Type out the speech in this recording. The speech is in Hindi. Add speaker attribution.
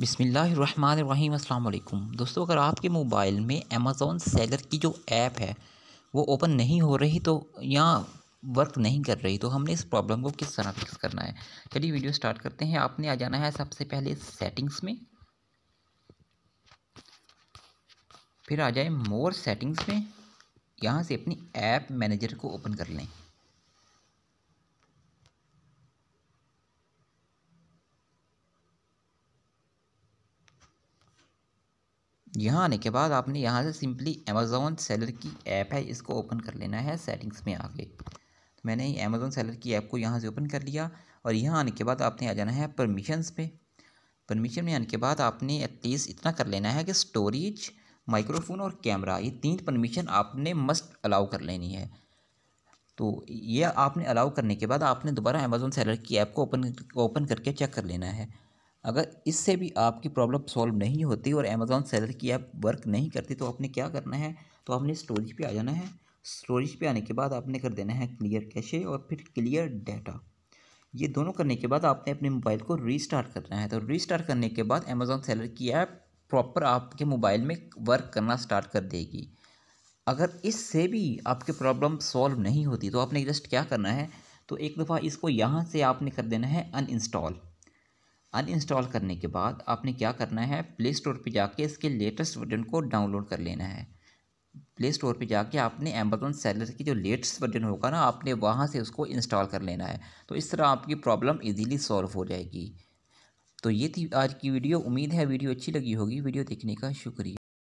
Speaker 1: बिसमीम् अल्लाम दोस्तों अगर आपके मोबाइल में अमेज़ोन सेलर की जो ऐप है वो ओपन नहीं हो रही तो या वर्क नहीं कर रही तो हमने इस प्रॉब्लम को किस तरह फिक्स करना है चलिए वीडियो स्टार्ट करते हैं आपने आ जाना है सबसे पहले सेटिंग्स में फिर आ जाए मोर सेटिंग्स में यहाँ से अपनी ऐप मैनेजर को ओपन कर लें यहाँ आने के बाद आपने यहाँ से सिंपली अमेज़ोन सेलर की ऐप है इसको ओपन कर लेना है सेटिंग्स में आके तो मैंने अमेज़ोन सेलर की ऐप को यहाँ से ओपन कर लिया और यहाँ आने के बाद आपने आ जाना है परमिशंस पे परमिशन में आने के बाद आपने एटलीस्ट इतना कर लेना है कि स्टोरेज माइक्रोफोन और कैमरा ये तीन परमिशन आपने मस्ट अलाउ कर लेनी है तो ये आपने अलाउ करने के बाद आपने दोबारा अमेज़ोन सेलर की ऐप को ओपन ओपन करके चेक कर लेना है अगर इससे भी आपकी प्रॉब्लम सॉल्व नहीं होती और अमेज़ॉन सेलर की ऐप वर्क नहीं करती तो आपने क्या करना है तो आपने स्टोरेज पे आ जाना है स्टोरेज पे आने के बाद आपने कर देना है क्लियर कैशे और फिर क्लियर डाटा ये दोनों करने के बाद आपने अपने मोबाइल को रीस्टार्ट करना है तो रीस्टार्ट करने के बाद अमेज़ॉन सेलर की ऐप प्रॉपर आपके मोबाइल में वर्क करना स्टार्ट कर देगी अगर इससे भी आपकी प्रॉब्लम सॉल्व नहीं होती तो आपने जस्ट क्या करना है तो एक दफ़ा इसको यहाँ से आपने कर देना है अनइंस्टॉल अनइंस्टॉल करने के बाद आपने क्या करना है प्ले स्टोर पर जाके इसके लेटेस्ट वर्जन को डाउनलोड कर लेना है प्ले स्टोर पर जाके आपने अमेजोन सेलर की जो लेटेस्ट वर्जन होगा ना आपने वहाँ से उसको इंस्टॉल कर लेना है तो इस तरह आपकी प्रॉब्लम इजीली सॉल्व हो जाएगी तो ये थी आज की वीडियो उम्मीद है वीडियो अच्छी लगी होगी वीडियो देखने का शुक्रिया